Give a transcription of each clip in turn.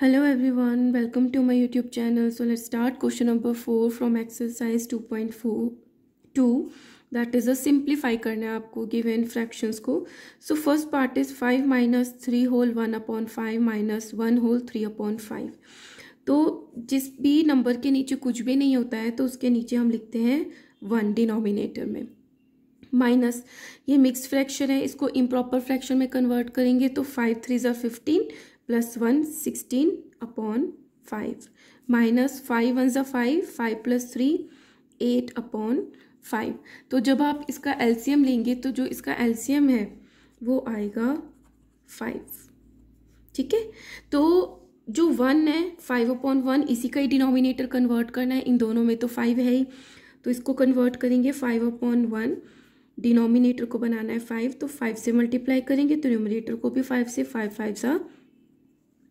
Hello everyone welcome to my YouTube channel so let start question number four from exercise two point four two that is a simplify करना है आपको इन fraction को so first part is five minus three whole one upon five minus one whole three upon five तो जिस भी number के नीचे कुछ भी नहीं होता है तो उसके नीचे हम लिखते हैं वन डिनोमिनेटर में माइनस ये मिक्स फ्रैक्शन है इसको इम्प्रॉपर फ्रैक्शन में कन्वर्ट करेंगे तो फाइव थ्री जो fifteen plus one sixteen upon five minus five one ज़ा five five plus three eight upon five तो जब आप इसका एल्सीयम लेंगे तो जो इसका एल्सीयम है वो आएगा फाइव ठीक है तो जो वन है फाइव अपॉन वन इसी का ही डिनोमिनेटर कन्वर्ट करना है इन दोनों में तो फाइव है ही तो इसको कन्वर्ट करेंगे फाइव अपॉन वन डिनोमिनेटर को बनाना है फाइव तो फाइव से मल्टीप्लाई करेंगे तो न्यूमिनेटर को भी फाइव से फाइव फाइव सा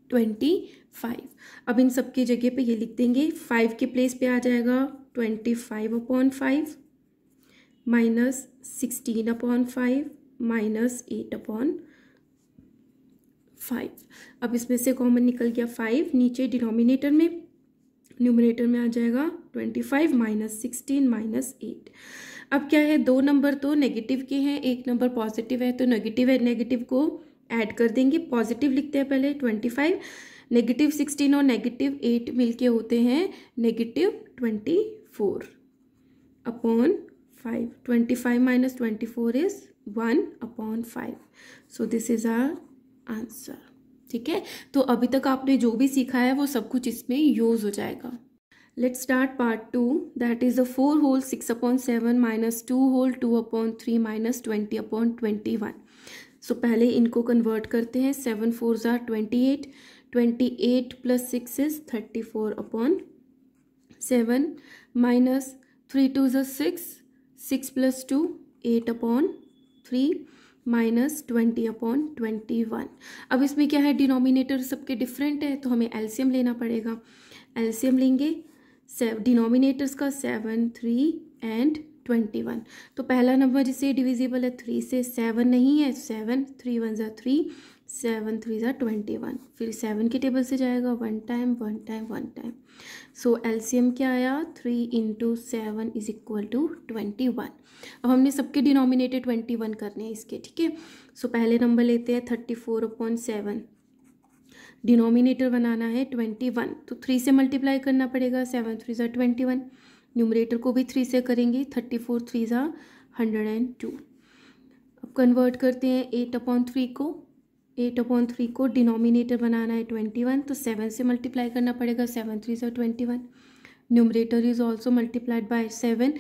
ट्वेंटी फाइव अब इन सबकी जगह पे ये लिख देंगे फाइव के प्लेस पे आ जाएगा twenty five upon five minus sixteen upon five minus eight upon five अब इसमें से कॉमन निकल गया फाइव नीचे डिनोमिनेटर में न्यूमिनेटर में आ जाएगा twenty five minus sixteen minus eight अब क्या है दो नंबर तो नेगेटिव के हैं एक नंबर पॉजिटिव है तो नेगेटिव है नेगेटिव को ऐड कर देंगे पॉजिटिव लिखते हैं पहले ट्वेंटी फाइव नेगेटिव सिक्सटीन और नेगेटिव एट के होते हैं negative twenty four upon five twenty five minus twenty four is one upon five so this is our answer ठीक है तो अभी तक आपने जो भी सीखा है वो सब कुछ इसमें यूज हो जाएगा let start part two that is the four whole six upon seven minus two whole two upon three minus twenty upon twenty one so so, पहले इनको कन्वर्ट करते हैं सेवन फोर ज़ार twenty eight twenty eight plus six is thirty four upon seven minus three two ज़ा six six plus two eight upon three minus twenty upon twenty one अब इसमें क्या है डिनोमिनेटर सबके डिफरेंट है तो हमें एल्सियम लेना पड़ेगा एल्सीयम लेंगे डिनोमिनेटर्स का seven three and twenty one तो पहला नंबर जिसे डिविजिबल है थ्री से सेवन नहीं है सेवन थ्री वन ज़ा थ्री सेवन थ्री ज़ा ट्वेंटी वन फिर सेवन के टेबल से जाएगा one time one time one time so LCM क्या आया three into seven is equal to twenty one अब हमने सबके डिनोमिनेटर ट्वेंटी वन करने हैं इसके ठीक है सो पहले नंबर लेते हैं thirty four upon seven denominator बनाना है ट्वेंटी वन तो थ्री से मल्टीप्लाई करना पड़ेगा सेवन थ्री ज़ा ट्वेंटी वन न्यूमरेटर को भी थ्री से करेंगे थर्टी फोर थ्री ज़ा हंड्रेड एंड टू अब कन्वर्ट करते हैं एट अपॉन थ्री को एट अपॉन थ्री को डिनोमिनेटर बनाना है ट्वेंटी वन तो सेवन से मल्टीप्लाई करना पड़ेगा सेवन थ्री ज़ा twenty one numerator is also multiplied by seven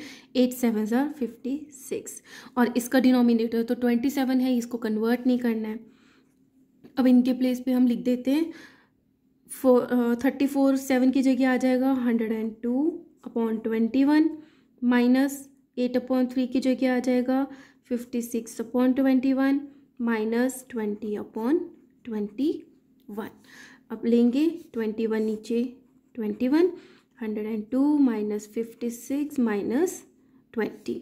eight seven ज़ार फिफ्टी सिक्स और इसका डिनोमिनेटर तो ट्वेंटी सेवन है इसको कन्वर्ट नहीं करना है अब इनके प्लेस पे हम लिख देते हैं फोर थर्टी फोर सेवन की जगह आ जाएगा hundred and two upon twenty one minus eight upon three की जगह आ जाएगा fifty six upon twenty one minus twenty upon twenty one अब लेंगे ट्वेंटी वन नीचे twenty one hundred and two minus fifty six minus twenty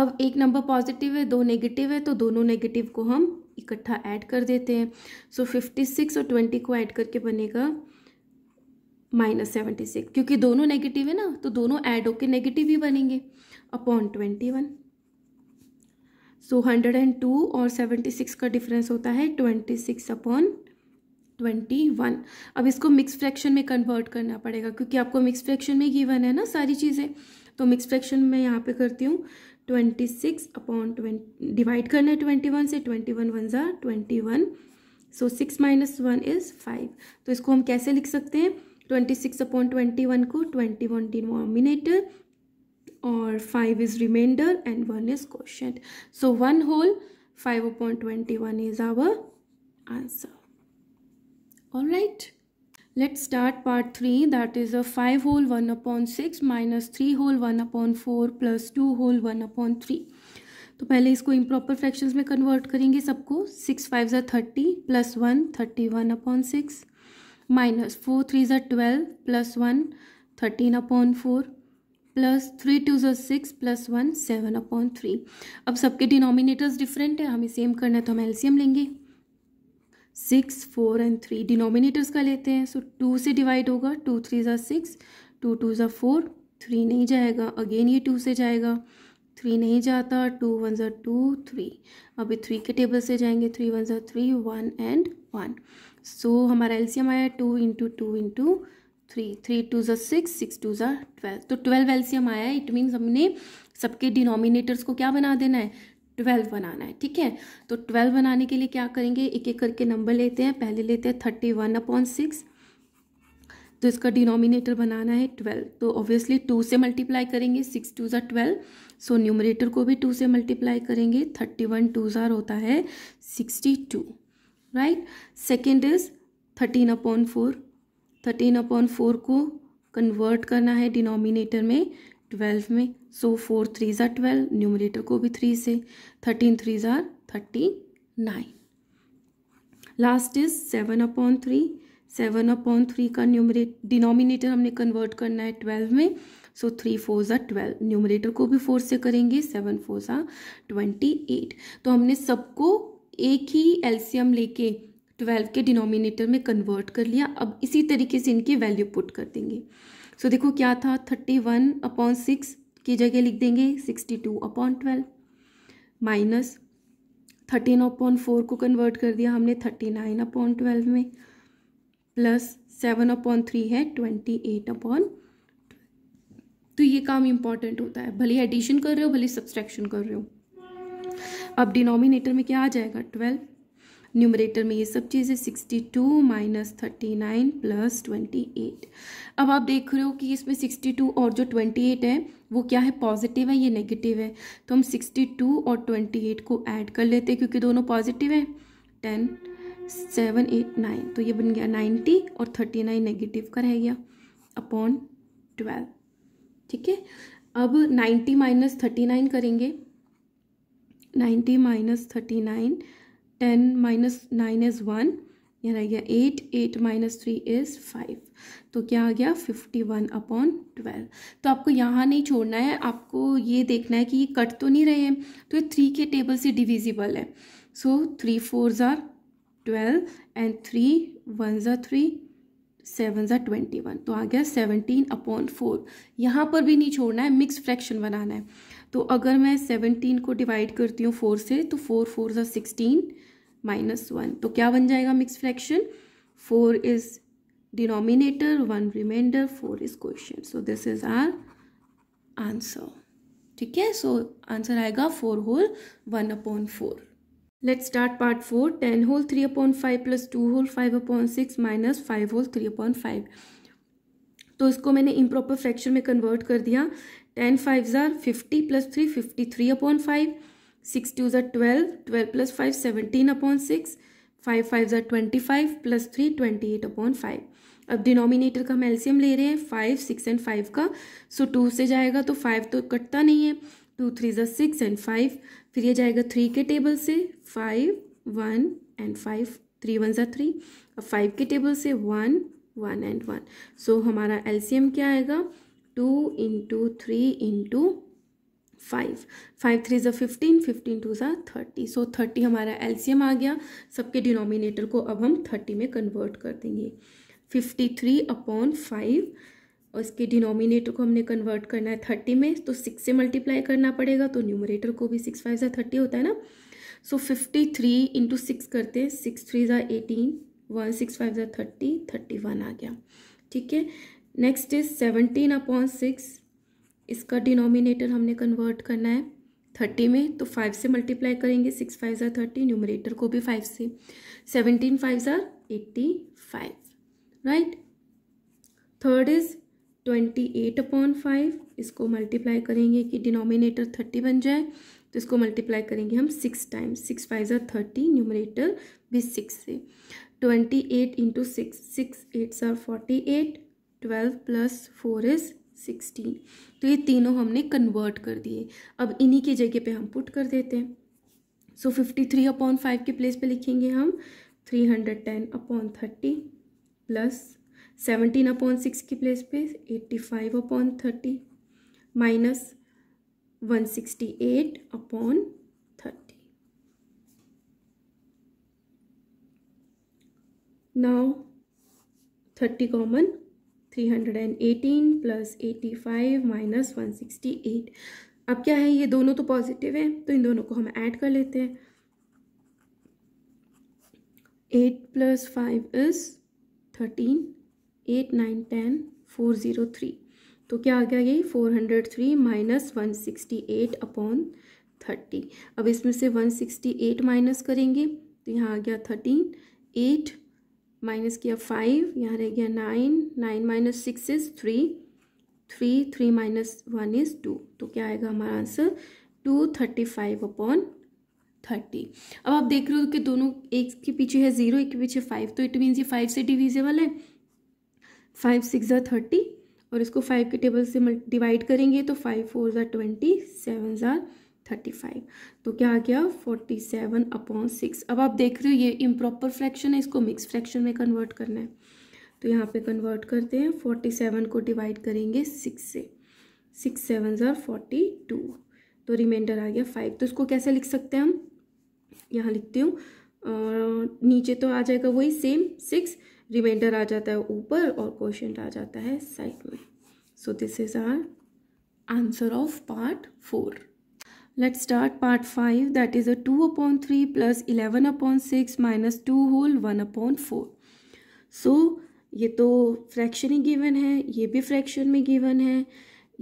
अब एक number positive है दो नेगेटिव है तो दोनों नेगेटिव को हम इकट्ठा ऐड कर देते हैं सो फिफ्टी सिक्स और ट्वेंटी को ऐड करके बनेगा माइनस सेवेंटी सिक्स क्योंकि दोनों नेगेटिव है ना तो दोनों ऐड होके नेगेटिव ही बनेंगे upon twenty one so hundred and two और सेवेंटी सिक्स का डिफरेंस होता है twenty six upon twenty one अब इसको मिक्स फ्रैक्शन में कन्वर्ट करना पड़ेगा क्योंकि आपको मिक्स फ्रैक्शन में गिवन है ना सारी चीज़ें तो मिक्स फ्रैक्शन में यहाँ पे करती हूँ twenty six upon twenty divide करना है ट्वेंटी वन से ट्वेंटी वन वन ज़ा twenty one so six minus one is five तो इसको हम कैसे लिख सकते हैं twenty six upon twenty one को ट्वेंटी वन डिनोमिनेटर और five is remainder and one is question so one whole five upon twenty one is our answer all right let's start part three that is a five whole one upon six minus three whole one upon four plus two whole one upon three तो पहले इसको improper fractions में convert करेंगे सबको six five ज़ा thirty plus one thirty one upon six minus four three ज़ा twelve plus one thirteen upon four plus three two ज़ा six plus one seven upon three अब सबके डिनोमिनेटर्स डिफरेंट है हमें सेम करना है तो हम एल्सीयम लेंगे six four and three denominators का लेते हैं सो टू से डिवाइड होगा टू थ्री ज़ा सिक्स टू टू ज़ा फोर थ्री नहीं जाएगा अगेन ये टू से जाएगा थ्री नहीं जाता टू वन ज़ा टू थ्री अभी थ्री के टेबल से जाएंगे थ्री वन ज़ा three one and one so so, हमारा एलसीएम आया two into two into three three two ज़ा सिक्स सिक्स टू ज़ा ट्वेल्व तो ट्वेल्व एलसीएम आया है इट मीन्स हमने सबके डिनोमिनेटर्स को क्या बना देना है ट्वेल्व बनाना है ठीक है तो ट्वेल्व बनाने के लिए क्या करेंगे एक एक करके नंबर लेते हैं पहले लेते हैं थर्टी वन अपॉन सिक्स तो इसका डिनोमिनेटर बनाना है ट्वेल्व तो ऑब्वियसली टू से मल्टीप्लाई करेंगे सिक्स टू ज़ार ट्वेल्व सो न्यूमरेटर को भी टू से मल्टीप्लाई करेंगे थर्टी वन टू ज़ार होता है sixty two right second is thirteen upon four thirteen upon four को कन्वर्ट करना है डिनोमिनेटर में ट्वेल्व में सो फोर थ्री ज़ार ट्वेल्व न्यूमिनेटर को भी थ्री से थर्टीन थ्री ज़ार thirty nine last is seven upon three seven upon three का न्यूमरेट डिनोमिनेटर हमने कन्वर्ट करना है ट्वेल्व में सो थ्री फोर ज़ार ट्वेल्व न्यूमरेटर को भी फोर से करेंगे सेवन फोर ज़ार ट्वेंटी एट तो हमने सबको एक ही एल्शियम लेके ट्वेल्व के डिनोमिनेटर में कन्वर्ट कर लिया अब इसी तरीके से इनकी वैल्यू पुट कर देंगे सो so, देखो क्या था थर्टी वन अपॉन सिक्स की जगह लिख देंगे sixty two upon twelve minus thirteen upon four को कन्वर्ट कर दिया हमने थर्टी नाइन अपॉन ट्वेल्व में प्लस सेवन अपॉन थ्री है ट्वेंटी एट अपॉन तो ये काम इम्पॉर्टेंट होता है भले एडिशन कर रहे हो भले सब्सट्रैक्शन कर रहे हो अब डिनोमिनेटर में क्या आ जाएगा ट्वेल्व न्यूमरेटर में ये सब चीज़ें sixty two minus thirty nine plus twenty eight अब आप देख रहे हो कि इसमें सिक्सटी टू और जो ट्वेंटी एट है वो क्या है पॉजिटिव है ये नेगेटिव है तो हम सिक्सटी टू और ट्वेंटी एट को ऐड कर लेते हैं क्योंकि दोनों पॉजिटिव हैं टेन सेवन एट नाइन तो ये बन गया नाइन्टी और थर्टी नाइन नेगेटिव का रह गया अपॉन ट्वेल्व ठीक है अब नाइन्टी माइनस थर्टी नाइन करेंगे ninety minus thirty nine ten minus nine is one यह रह गया eight eight minus three is five तो क्या आ गया फिफ्टी वन अपॉन ट्वेल्व तो आपको यहाँ नहीं छोड़ना है आपको ये देखना है कि ये कट तो नहीं रहे हैं तो ये थ्री के टेबल से डिविजिबल है so three four tsar twelve and three one ज़ार थ्री सेवन ज़ा ट्वेंटी वन तो आ गया सेवनटीन अपॉन फोर यहाँ पर भी नहीं छोड़ना है मिक्स फ्रैक्शन बनाना है तो अगर मैं सेवनटीन को डिवाइड करती हूँ फोर से तो फोर फोर ज़ा सिक्सटीन माइनस वन तो क्या बन जाएगा mix fraction four is denominator one remainder four is question so this is our answer ठीक है सो आंसर आएगा four whole one upon four let's start part four ten whole three upon five plus two whole five upon six minus five whole three upon five तो इसको मैंने improper fraction में convert कर दिया ten five ज़ार fifty plus three fifty three upon five six two ज़ार twelve twelve plus five seventeen upon six five five ज़ार twenty five plus three twenty eight upon five अब denominator का हम एल्सियम ले रहे हैं फाइव सिक्स एंड फाइव का सो so to से जाएगा तो फाइव तो कटता नहीं है टू थ्री ज़ार सिक्स एंड फाइव फिर ये जाएगा थ्री के टेबल से five one and five three one ज़ा थ्री और फाइव के टेबल से one one and one so हमारा एलसीएम क्या आएगा two into three into five five three ज़ा फिफ्टीन फिफ्टीन टू ज़ा थर्टी सो थर्टी हमारा एलसीएम आ गया सबके डिनोमिनेटर को अब हम थर्टी में कन्वर्ट कर देंगे फिफ्टी थ्री अपॉन फाइव और इसके डिनोमिनेटर को हमने कन्वर्ट करना है थर्टी में तो सिक्स से मल्टीप्लाई करना पड़ेगा तो न्यूमरेटर को भी सिक्स फाइव ज़ा थर्टी होता है ना so fifty three into six करते हैं सिक्स थ्री ज़ा एटीन वन सिक्स फाइव ज़ा थर्टी थर्टी वन आ गया ठीक है next is seventeen upon six इसका डिनोमिनेटर हमने कन्वर्ट करना है थर्टी में तो फाइव से मल्टीप्लाई करेंगे सिक्स फाइव ज़ार थर्टी न्यूमरेटर को भी फाइव से सेवनटीन फाइव ज़ार eighty five right third is twenty eight upon five इसको मल्टीप्लाई करेंगे कि डिनोमिनेटर थर्टी बन जाए तो इसको मल्टीप्लाई करेंगे हम सिक्स टाइम्स सिक्स फाइव ज़ा थर्टी न्यूमरेटर भी सिक्स से twenty eight into six six eight सर forty eight twelve plus four is sixteen तो ये तीनों हमने कन्वर्ट कर दिए अब इन्हीं की जगह पे हम पुट कर देते हैं so fifty three upon five के प्लेस पे लिखेंगे हम three hundred ten upon thirty plus seventeen upon six की प्लेस पे eighty five upon thirty minus one sixty eight upon thirty now thirty common three hundred and eighteen plus eighty five minus one sixty eight अब क्या है ये दोनों तो positive हैं तो इन दोनों को हम ऐड कर लेते हैं eight plus five is thirteen eight nine ten four zero three तो क्या आ गया ये four hundred three minus one sixty eight upon thirty अब इसमें से वन सिक्सटी एट माइनस करेंगे तो यहाँ आ गया थर्टीन एट माइनस किया फाइव यहाँ रह गया nine nine minus six is three three three minus one is two तो क्या आएगा हमारा answer two thirty five upon thirty अब आप देख रहे हो कि दोनों एक के पीछे है ज़ीरो एक के पीछे फाइव तो इट मीन्स ये फाइव से डिविजेबल है फाइव सिक्स ज़ा थर्टी और इसको फाइव के टेबल से डिवाइड करेंगे तो फाइव फोर ज़ा ट्वेंटी सेवन ज़ा थर्टी फाइव तो क्या आ गया फोर्टी सेवन अपॉन सिक्स अब आप देख रहे हो ये इम्प्रॉपर फ्रैक्शन है इसको मिक्स फ्रैक्शन में कन्वर्ट करना है तो यहाँ पे कन्वर्ट करते हैं फोर्टी सेवन को डिवाइड करेंगे सिक्स से सिक्स सेवन ज़ार फोर्टी टू तो रिमाइंडर आ गया फाइव तो इसको कैसे लिख सकते हैं हम यहाँ लिखती हूँ और नीचे तो आ जाएगा वही सेम सिक्स रिमाइंडर आ जाता है ऊपर और क्वेश्चन आ जाता है साइड में so this is our answer of part four let start part five that is a two upon three plus eleven upon six minus two whole one upon four so ये तो fraction ही given है ये भी fraction में given है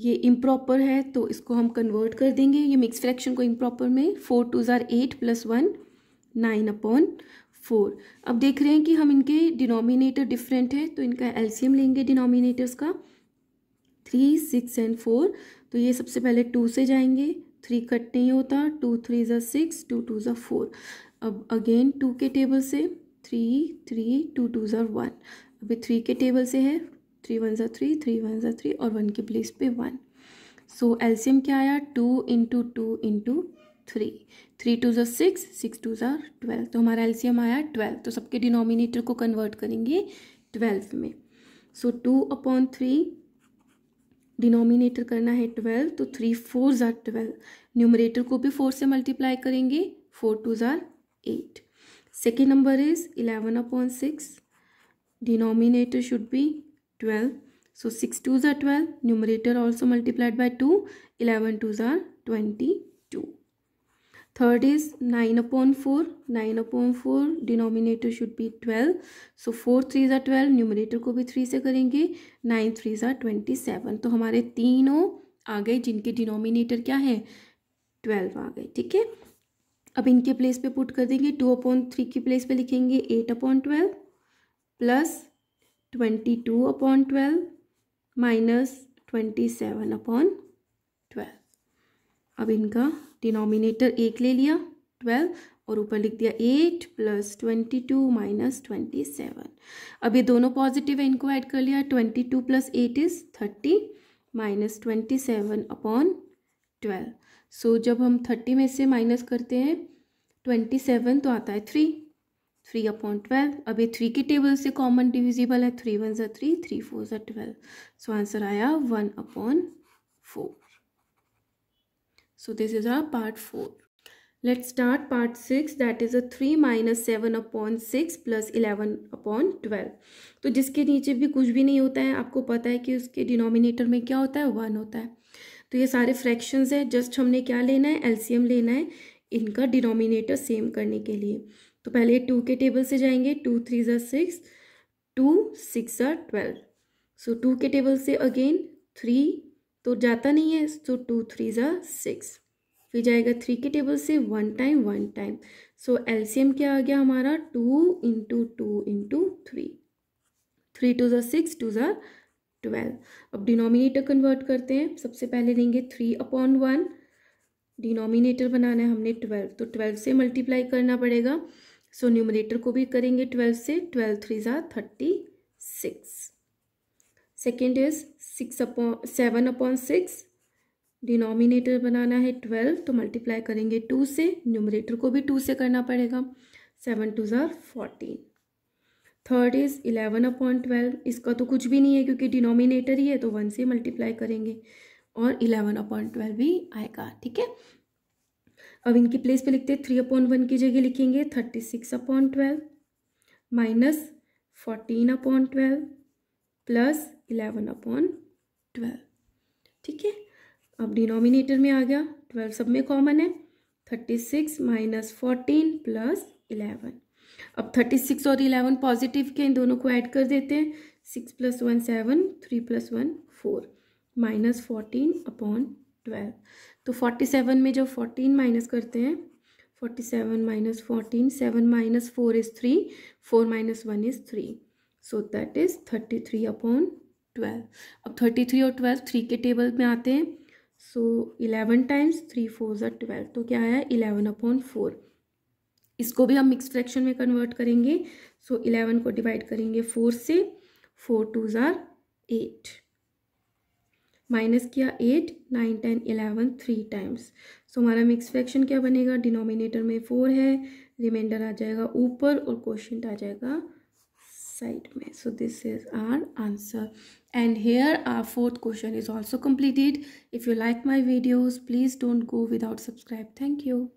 ये improper है तो इसको हम कन्वर्ट कर देंगे ये मिक्स फ्रैक्शन को इम्प्रॉपर में four two are eight plus one nine upon four अब देख रहे हैं कि हम इनके डिनोमिनेटर डिफरेंट है तो इनका एल्सीयम लेंगे डिनोमिनेटर्स का थ्री सिक्स एंड फोर तो ये सबसे पहले टू से जाएंगे थ्री कट नहीं होता टू थ्री ज़ा सिक्स टू टू ज़ा फोर अब अगेन टू के टेबल से three three two two are one अभी थ्री के टेबल से है थ्री वन ज़ा थ्री थ्री वन ज़ा थ्री और वन के प्लेस पे वन सो एल्सीयम क्या आया two into two into three three two ज़ा six six two are twelve तो हमारा एलसीएम आया ट्वेल्व तो सबके डिनोमिनेटर को कन्वर्ट करेंगे ट्वेल्व में so two upon three denominator करना है ट्वेल्व तो थ्री फोर ज़ार ट्वेल्व न्यूमरेटर को भी फोर से मल्टीप्लाई करेंगे four two are eight second number is eleven upon six denominator should be twelve so six two 2s twelve numerator also multiplied by two eleven two are twenty two third is nine upon four nine upon four denominator should be twelve so four three are twelve numerator को भी three से करेंगे. Nine three threes twenty seven तो हमारे तीनों आ गए जिनके denominator क्या है ट्वेल्व आ गए ठीक है अब इनके प्लेस पे पुट कर देंगे टू अपॉन थ्री की प्लेस पे लिखेंगे eight upon twelve plus twenty two upon twelve minus twenty seven upon twelve अब इनका डिनोमिनेटर एक ले लिया ट्वेल्व और ऊपर लिख दिया eight plus twenty two minus twenty seven अब ये दोनों पॉजिटिव है इनको ऐड कर लिया twenty two plus eight is thirty minus twenty seven upon twelve so जब हम थर्टी में से माइनस करते हैं ट्वेंटी सेवन तो आता है थ्री थ्री अपॉन ट्वेल्व अब ये थ्री के टेबल से कॉमन डिविजिबल है थ्री वन ज़ा three three four are twelve so answer आया one upon four so this is our part four let start part six that is a three minus seven upon six plus eleven upon twelve तो जिसके नीचे भी कुछ भी नहीं होता है आपको पता है कि उसके डिनोमिनेटर में क्या होता है वन होता है तो ये सारे फ्रैक्शन है जस्ट हमने क्या लेना है एलसीएम लेना है इनका डिनोमिनेटर सेम करने के लिए तो पहले टू के टेबल से जाएंगे two three are six two six are twelve so two के टेबल से अगेन थ्री तो जाता नहीं है सो टू थ्री ज़ा सिक्स फिर जाएगा थ्री के टेबल से one time one time so LCM क्या आ गया हमारा two into two into three three two ज़ा सिक्स टू ज़ा ट्वेल्व अब डिनोमिनेटर कन्वर्ट करते हैं सबसे पहले लेंगे थ्री अपॉन वन डिनोमिनेटर बनाना है हमने ट्वेल्व तो ट्वेल्व से मल्टीप्लाई करना पड़ेगा सो so, न्यूमिनेटर को भी करेंगे ट्वेल्व से twelve three are thirty six second is six upon seven upon six denominator बनाना है ट्वेल्व तो मल्टीप्लाई करेंगे टू से न्यूमरेटर को भी टू से करना पड़ेगा seven two are fourteen third is eleven upon twelve इसका तो कुछ भी नहीं है क्योंकि डिनोमिनेटर ही है तो वन से मल्टीप्लाई करेंगे और इलेवन अपॉन ट्वेल्व भी आएगा ठीक है अब इनकी प्लेस पे लिखते हैं थ्री अपॉन वन की जगह लिखेंगे thirty six upon twelve minus fourteen upon twelve plus eleven upon twelve ठीक है अब डिनोमिनेटर में आ गया ट्वेल्व सब में कॉमन है thirty six minus fourteen plus eleven अब थर्टी सिक्स और इलेवन पॉजिटिव के इन दोनों को ऐड कर देते हैं six plus one seven three plus one four minus fourteen upon twelve तो फोर्टी सेवन में जब फोर्टीन माइनस करते हैं forty seven minus fourteen seven minus four is three four minus one is three so that is thirty three upon twelve अब thirty three और twelve three के table में आते हैं so eleven times three four are twelve तो क्या आया eleven upon four इसको भी हम मिक्स फ्रैक्शन में कन्वर्ट करेंगे सो so, इलेवन को डिवाइड करेंगे फोर से four two are eight minus किया eight nine ten eleven three times so हमारा मिक्स फ्रैक्शन क्या बनेगा डिनोमिनेटर में फोर है रिमाइंडर आ जाएगा ऊपर और क्वेश्चन आ जाएगा so this is our answer and here our fourth question is also completed if you like my videos please don't go without subscribe thank you